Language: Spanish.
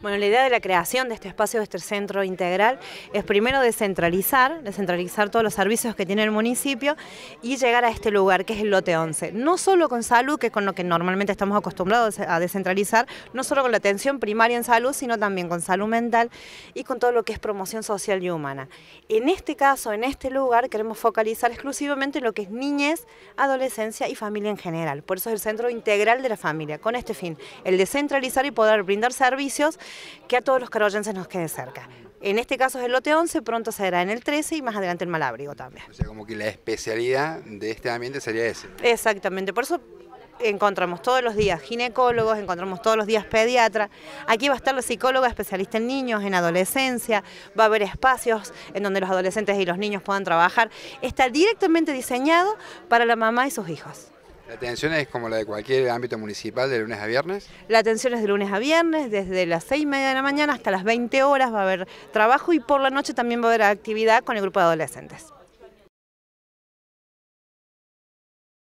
Bueno, la idea de la creación de este espacio, de este centro integral, es primero descentralizar, descentralizar todos los servicios que tiene el municipio y llegar a este lugar que es el lote 11. No solo con salud, que es con lo que normalmente estamos acostumbrados a descentralizar, no solo con la atención primaria en salud, sino también con salud mental y con todo lo que es promoción social y humana. En este caso, en este lugar, queremos focalizar exclusivamente lo que es niñez, adolescencia y familia en general. Por eso es el centro integral de la familia, con este fin, el descentralizar y poder brindar servicios que a todos los caroyenses nos quede cerca. En este caso es el lote 11, pronto será en el 13 y más adelante el Malabrigo también. O sea, como que la especialidad de este ambiente sería ese. Exactamente, por eso encontramos todos los días ginecólogos, encontramos todos los días pediatras. Aquí va a estar la psicóloga especialista en niños, en adolescencia, va a haber espacios en donde los adolescentes y los niños puedan trabajar. Está directamente diseñado para la mamá y sus hijos. ¿La atención es como la de cualquier ámbito municipal de lunes a viernes? La atención es de lunes a viernes, desde las 6 y media de la mañana hasta las 20 horas va a haber trabajo y por la noche también va a haber actividad con el grupo de adolescentes.